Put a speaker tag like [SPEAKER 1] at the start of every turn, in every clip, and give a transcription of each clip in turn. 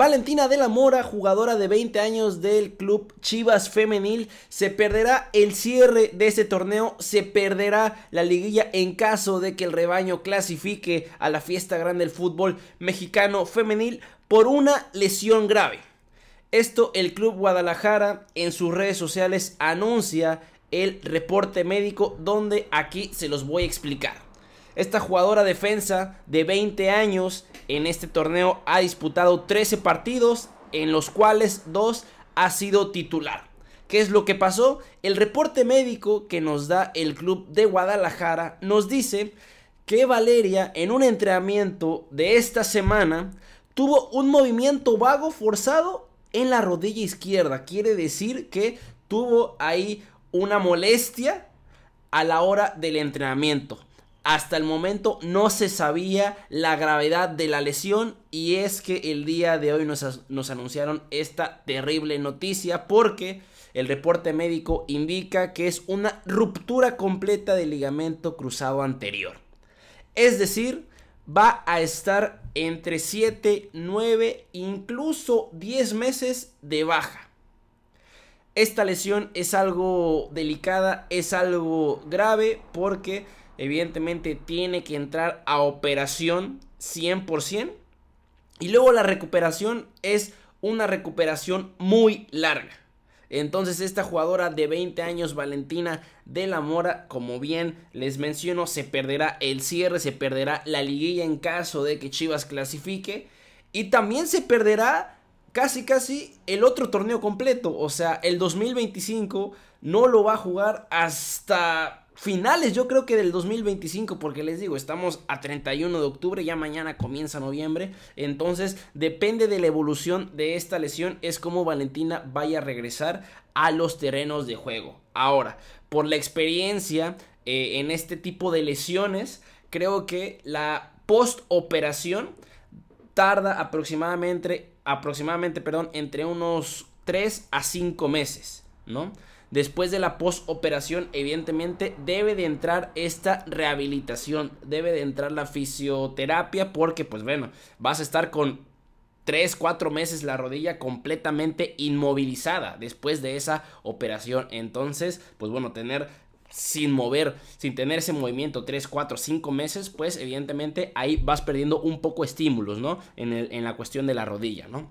[SPEAKER 1] Valentina de la Mora, jugadora de 20 años del club Chivas Femenil, se perderá el cierre de ese torneo, se perderá la liguilla en caso de que el rebaño clasifique a la fiesta grande del fútbol mexicano femenil por una lesión grave. Esto el Club Guadalajara en sus redes sociales anuncia el reporte médico donde aquí se los voy a explicar. Esta jugadora defensa de 20 años en este torneo ha disputado 13 partidos en los cuales dos ha sido titular. ¿Qué es lo que pasó? El reporte médico que nos da el club de Guadalajara nos dice que Valeria en un entrenamiento de esta semana tuvo un movimiento vago forzado en la rodilla izquierda. Quiere decir que tuvo ahí una molestia a la hora del entrenamiento. Hasta el momento no se sabía la gravedad de la lesión y es que el día de hoy nos, anunciaron esta terrible noticia porque el reporte médico indica que es una ruptura completa del ligamento cruzado anterior. Es decir, va a estar entre 7, 9, incluso 10 meses de baja. Esta lesión es algo delicada, es algo grave porque evidentemente tiene que entrar a operación 100%. Y luego la recuperación es una recuperación muy larga. Entonces esta jugadora de 20 años, Valentina de la Mora, como bien les menciono, se perderá el cierre, se perderá la liguilla en caso de que Chivas clasifique. Y también se perderá casi casi el otro torneo completo. O sea, el 2025 no lo va a jugar hasta finales yo creo que del 2025, porque les digo, estamos a 31 de octubre, ya mañana comienza noviembre, entonces depende de la evolución de esta lesión, es como Valentina vaya a regresar a los terrenos de juego. Ahora, por la experiencia eh, en este tipo de lesiones, creo que la post operación tarda aproximadamente, aproximadamente, perdón, entre unos 3 a 5 meses, ¿no? Después de la operación, evidentemente, debe de entrar esta rehabilitación, debe de entrar la fisioterapia, porque pues bueno, vas a estar con 3, 4 meses la rodilla completamente inmovilizada después de esa operación. Entonces, pues bueno, tener sin mover, sin tener ese movimiento 3, 4, 5 meses, pues evidentemente ahí vas perdiendo un poco estímulos, ¿no? en la cuestión de la rodilla, ¿no?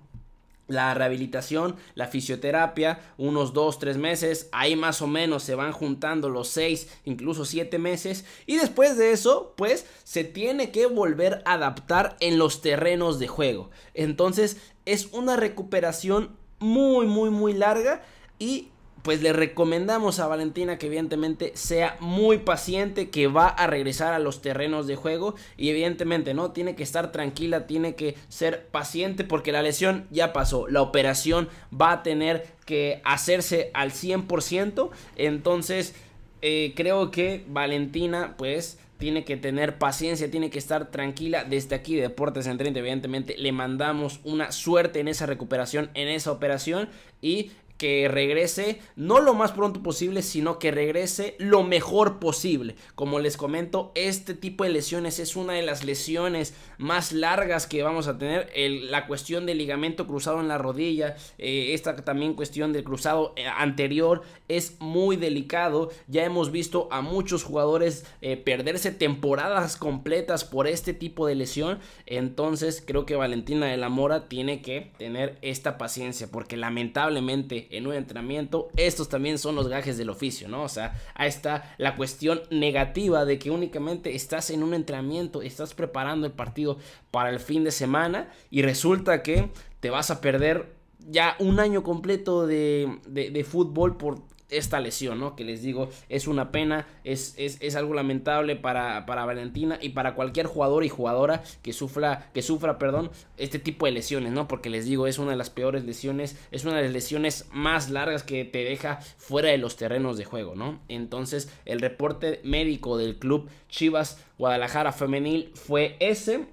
[SPEAKER 1] la rehabilitación, la fisioterapia, unos 2, 3 meses, ahí más o menos se van juntando los 6, incluso 7 meses, y después de eso, pues se tiene que volver a adaptar en los terrenos de juego. Entonces es una recuperación muy, muy, muy larga y pues le recomendamos a Valentina que evidentemente sea muy paciente, que va a regresar a los terrenos de juego y evidentemente, ¿no? Tiene que estar tranquila, tiene que ser paciente porque la lesión ya pasó, la operación va a tener que hacerse al 100%, entonces eh, creo que Valentina pues tiene que tener paciencia, tiene que estar tranquila. Desde aquí, Deportes en 30, evidentemente, le mandamos una suerte en esa recuperación, en esa operación. Y que regrese, no lo más pronto posible, sino que regrese lo mejor posible. Como les comento, este tipo de lesiones es una de las lesiones más largas que vamos a tener. la cuestión del ligamento cruzado en la rodilla, eh, esta también cuestión del cruzado eh, anterior es muy delicado. Ya hemos visto a muchos jugadores eh, perderse temporadas completas por este tipo de lesión. Entonces creo que Valentina de la Mora tiene que tener esta paciencia porque lamentablemente en un entrenamiento, estos también son los gajes del oficio, ¿no? O sea, ahí está la cuestión negativa de que únicamente estás en un entrenamiento, estás preparando el partido para el fin de semana y resulta que te vas a perder ya un año completo de, de, de fútbol por esta lesión, ¿no? Que les digo, es una pena, es, es, es algo lamentable para, para, Valentina y para cualquier jugador y jugadora que sufra, que sufra, perdón, este tipo de lesiones, ¿no? Porque les digo, es una de las peores lesiones, es una de las lesiones más largas que te deja fuera de los terrenos de juego, ¿no? Entonces, el reporte médico del club Chivas Guadalajara Femenil fue ese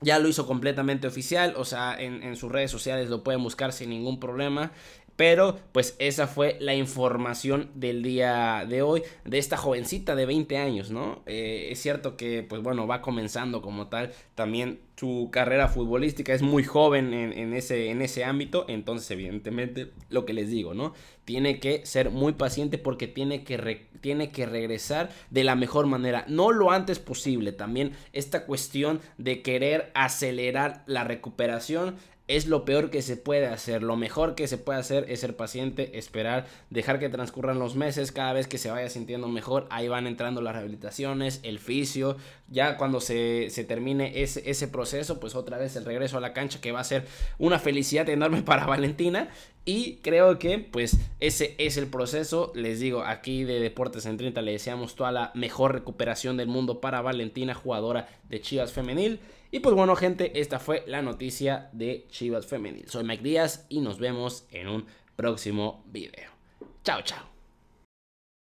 [SPEAKER 1] ya lo hizo completamente oficial, o sea, en, sus redes sociales lo pueden buscar sin ningún problema. Pero pues esa fue la información del día de hoy de esta jovencita de 20 años, ¿no? Eh, es cierto que pues bueno, va comenzando como tal, también su carrera futbolística, es muy joven en, ese, en ese ámbito, entonces evidentemente lo que les digo, ¿no? Tiene que ser muy paciente porque tiene que, tiene que regresar de la mejor manera, no lo antes posible, también esta cuestión de querer acelerar la recuperación es lo peor que se puede hacer. Lo mejor que se puede hacer es ser paciente, esperar, dejar que transcurran los meses, cada vez que se vaya sintiendo mejor, ahí van entrando las rehabilitaciones, el fisio, ya cuando se, termine ese, ese proceso, pues otra vez el regreso a la cancha que va a ser una felicidad enorme para Valentina y creo que pues ese es el proceso. Les digo, aquí de Deportes en 30 le deseamos toda la mejor recuperación del mundo para Valentina, jugadora de Chivas Femenil. Y pues bueno gente, esta fue la noticia de Chivas. Chivas Femenil. Soy Mike Díaz y nos vemos en un próximo video. Chao, chao.